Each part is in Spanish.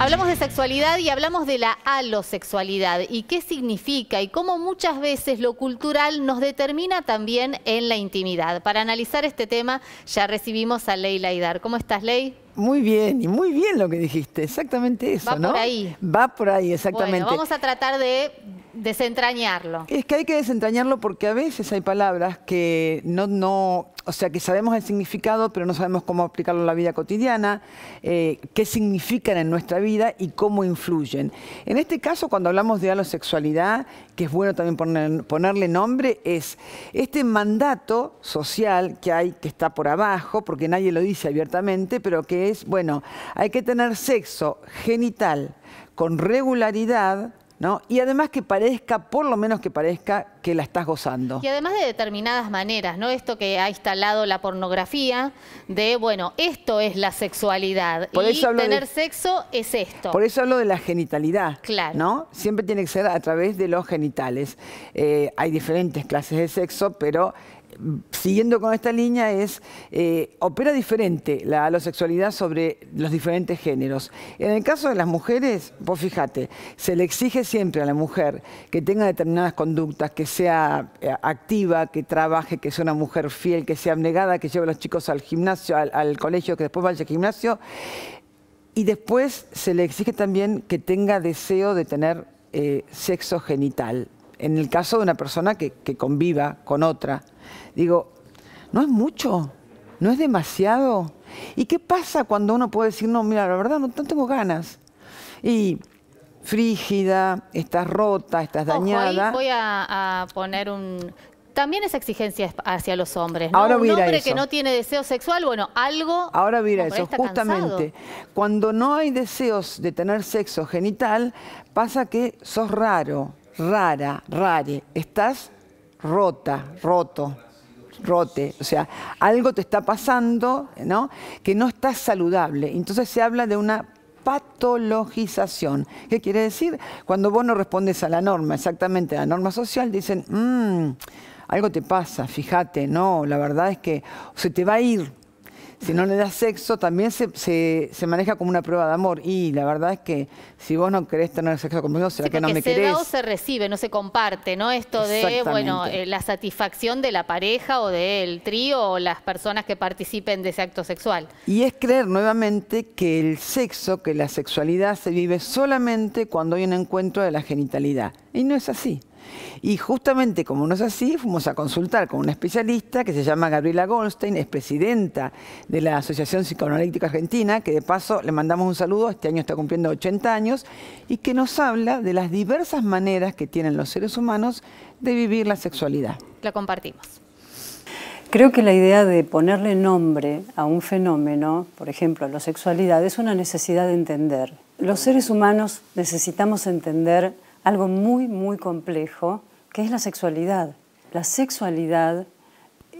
Hablamos de sexualidad y hablamos de la alosexualidad y qué significa y cómo muchas veces lo cultural nos determina también en la intimidad. Para analizar este tema ya recibimos a Ley Laidar. ¿Cómo estás, Ley? Muy bien, y muy bien lo que dijiste, exactamente eso, ¿no? Va por ahí. Va por ahí, exactamente. Bueno, vamos a tratar de desentrañarlo. Es que hay que desentrañarlo porque a veces hay palabras que no, no o sea que sabemos el significado, pero no sabemos cómo aplicarlo en la vida cotidiana, eh, qué significan en nuestra vida y cómo influyen. En este caso, cuando hablamos de alosexualidad, que es bueno también ponerle nombre, es este mandato social que hay, que está por abajo, porque nadie lo dice abiertamente, pero que es, bueno, hay que tener sexo genital con regularidad ¿no? Y además que parezca, por lo menos que parezca, que la estás gozando. Y además de determinadas maneras, ¿no? Esto que ha instalado la pornografía, de, bueno, esto es la sexualidad y tener sexo es esto. Por eso hablo de la genitalidad, claro. ¿no? Siempre tiene que ser a través de los genitales. Eh, hay diferentes clases de sexo, pero siguiendo con esta línea, es eh, opera diferente la alosexualidad sobre los diferentes géneros. En el caso de las mujeres, vos fíjate, se le exige siempre a la mujer que tenga determinadas conductas, que sea eh, activa, que trabaje, que sea una mujer fiel, que sea abnegada, que lleve a los chicos al gimnasio, al, colegio, que después vaya al gimnasio. Y después se le exige también que tenga deseo de tener eh, sexo genital en el caso de una persona que, conviva con otra. Digo, no es mucho, no es demasiado. ¿Y qué pasa cuando uno puede decir, no, mira, la verdad no, tengo ganas? Y frígida, estás rota, estás dañada. voy a, poner un también esa exigencia hacia los hombres. ¿no? Ahora un hombre que no tiene deseo sexual, bueno, algo. Ahora mira eso, justamente. Cuando no hay deseos de tener sexo genital, pasa que sos raro rara, rare, estás rota, roto, rote, o sea, algo te está pasando, ¿no? Que no estás saludable. Entonces se habla de una patologización. ¿Qué quiere decir? Cuando vos no respondes a la norma, exactamente a la norma social, dicen, mm, algo te pasa, fíjate, no, la verdad es que se te va a ir, si no le das sexo, también se, se, maneja como una prueba de amor. Y la verdad es que si vos no querés tener sexo conmigo, será que no me se querés. Da o se recibe, no se comparte, ¿no? Esto de, bueno, eh, la satisfacción de la pareja o del trío o las personas que participen de ese acto sexual. Y es creer nuevamente que el sexo, que la sexualidad se vive solamente cuando hay un encuentro de la genitalidad. Y no es así. Y justamente como no es así, fuimos a consultar con una especialista que se llama Gabriela Goldstein, es presidenta de la Asociación Psicoanalítica Argentina, que de paso le mandamos un saludo, este año está cumpliendo 80 años, y que nos habla de las diversas maneras que tienen los seres humanos de vivir la sexualidad. La compartimos. Creo que la idea de ponerle nombre a un fenómeno, por ejemplo, a la sexualidad, es una necesidad de entender. Los seres humanos necesitamos entender algo muy, muy complejo, que es la sexualidad. La sexualidad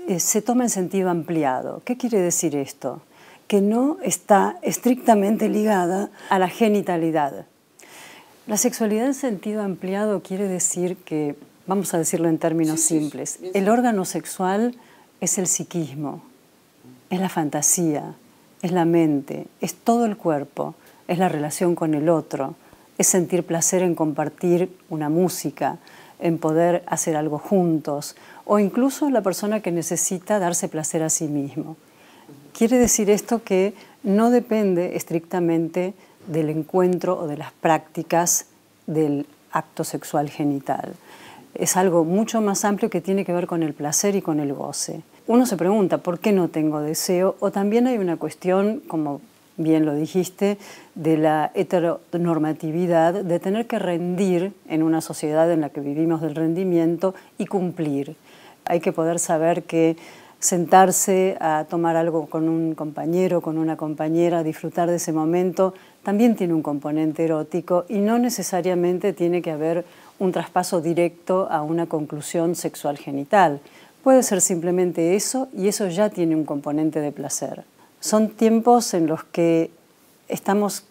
eh, se toma en sentido ampliado. ¿Qué quiere decir esto? Que no está estrictamente ligada a la genitalidad. La sexualidad en sentido ampliado quiere decir que, vamos a decirlo en términos simples, el órgano sexual es el psiquismo, es la fantasía, es la mente, es todo el cuerpo, es la relación con el otro, es sentir placer en compartir una música, en poder hacer algo juntos, o incluso la persona que necesita darse placer a sí mismo. Quiere decir esto que no depende estrictamente del encuentro o de las prácticas del acto sexual genital. Es algo mucho más amplio que tiene que ver con el placer y con el goce. Uno se pregunta, ¿por qué no tengo deseo? O también hay una cuestión, como bien lo dijiste, de la heteronormatividad, de tener que rendir en una sociedad en la que vivimos del rendimiento y cumplir. Hay que poder saber que sentarse a tomar algo con un compañero, con una compañera, disfrutar de ese momento, también tiene un componente erótico y no necesariamente tiene que haber un traspaso directo a una conclusión sexual genital. Puede ser simplemente eso y eso ya tiene un componente de placer. Son tiempos en los que estamos,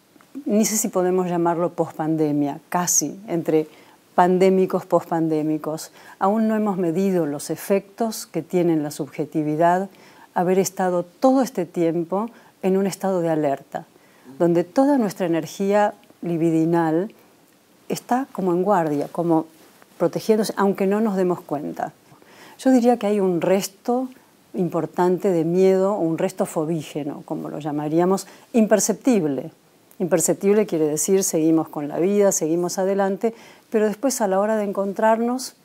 ni sé si podemos llamarlo pospandemia, casi, entre pandémicos, pospandémicos. Aún no hemos medido los efectos que tienen la subjetividad haber estado todo este tiempo en un estado de alerta, donde toda nuestra energía libidinal está como en guardia, como protegiéndose, aunque no nos demos cuenta. Yo diría que hay un resto importante de miedo un resto fobígeno, como lo llamaríamos, imperceptible. Imperceptible quiere decir seguimos con la vida, seguimos adelante, pero después a la hora de encontrarnos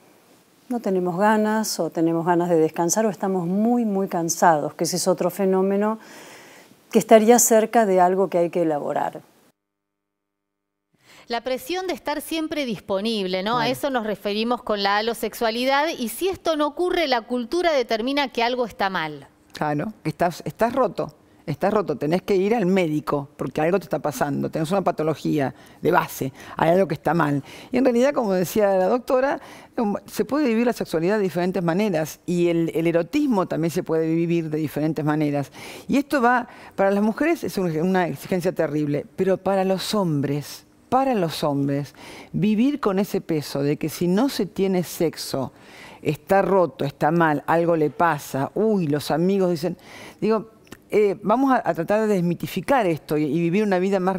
no tenemos ganas o tenemos ganas de descansar o estamos muy, muy cansados, que ese es otro fenómeno que estaría cerca de algo que hay que elaborar. La presión de estar siempre disponible, ¿no? A eso nos referimos con la alosexualidad y si esto no ocurre, la cultura determina que algo está mal. Claro, que estás, roto, estás roto, tenés que ir al médico porque algo te está pasando, tenés una patología de base, hay algo que está mal. Y en realidad, como decía la doctora, um, se puede vivir la sexualidad de diferentes maneras y el erotismo también se puede vivir de diferentes maneras. Y esto va, para las mujeres es una exigencia terrible, pero para los hombres para los hombres vivir con ese peso de que si no se tiene sexo, está roto, está mal, algo le pasa, uy, los amigos dicen, digo, eh, vamos a, tratar de desmitificar esto y, vivir una vida más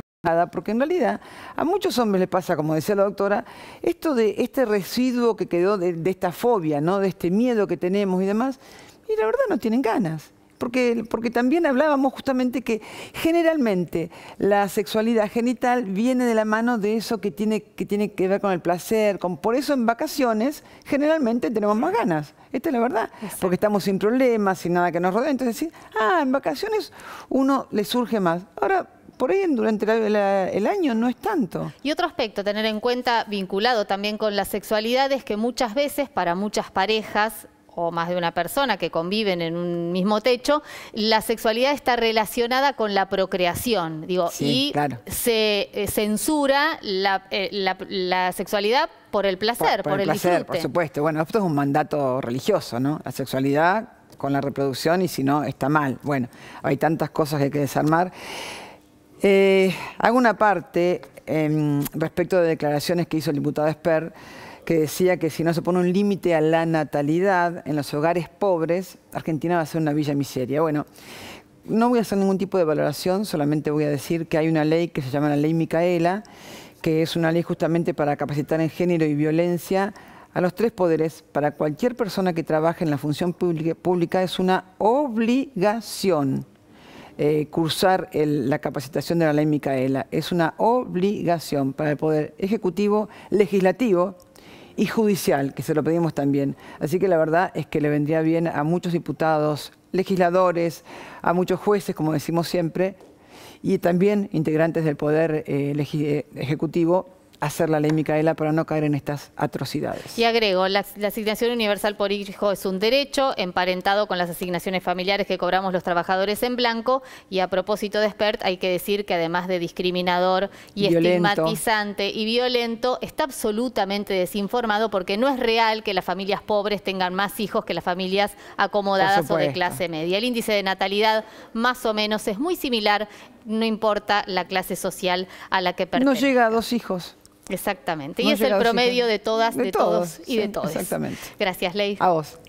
porque en realidad a muchos hombres les pasa, como decía la doctora, esto de este residuo que quedó de, de esta fobia, ¿no? de este miedo que tenemos y demás, y la verdad no tienen ganas porque, también hablábamos justamente que generalmente la sexualidad genital viene de la mano de eso que tiene que, ver con el placer, con, por eso en vacaciones generalmente tenemos más ganas. Esta es la verdad, porque estamos sin problemas, sin nada que nos rodee. Entonces, decir, ah, en vacaciones uno le surge más. Ahora, por ahí durante el año no es tanto. Y otro aspecto a tener en cuenta vinculado también con la sexualidad es que muchas veces para muchas parejas o más de una persona que conviven en un mismo techo, la sexualidad está relacionada con la procreación, digo, y se eh, censura eh, la, sexualidad por el placer, por, el, placer, por supuesto. Bueno, esto es un mandato religioso, ¿no? La sexualidad con la reproducción y si no está mal. Bueno, hay tantas cosas que hay que desarmar. Eh, hago una parte em, respecto de declaraciones que hizo el diputado Esper que decía que si no se pone un límite a la natalidad en los hogares pobres, Argentina va a ser una villa miseria. Bueno, no voy a hacer ningún tipo de valoración, solamente voy a decir que hay una ley que se llama la ley Micaela, que es una ley justamente para capacitar en género y violencia a los tres poderes. Para cualquier persona que trabaje en la función pública es una obligación. Eh, cursar la capacitación de la ley Micaela. Es una obligación para el Poder Ejecutivo, Legislativo y judicial, que se lo pedimos también. Así que la verdad es que le vendría bien a muchos diputados, legisladores, a muchos jueces, como decimos siempre, y también integrantes del Poder eh, eh, Ejecutivo, hacer la ley Micaela para no caer en estas atrocidades. Y agrego, la, asignación universal por hijo es un derecho emparentado con las asignaciones familiares que cobramos los trabajadores en blanco y a propósito de expert hay que decir que además de discriminador y estigmatizante y violento, está absolutamente desinformado porque no es real que las familias pobres tengan más hijos que las familias acomodadas o de clase media. El índice de natalidad más o menos es muy similar, no importa la clase social a la que pertenece. No llega a dos hijos. Exactamente. Y es el promedio de todas, de, todos, y de todos. Exactamente. Gracias, Ley. A vos.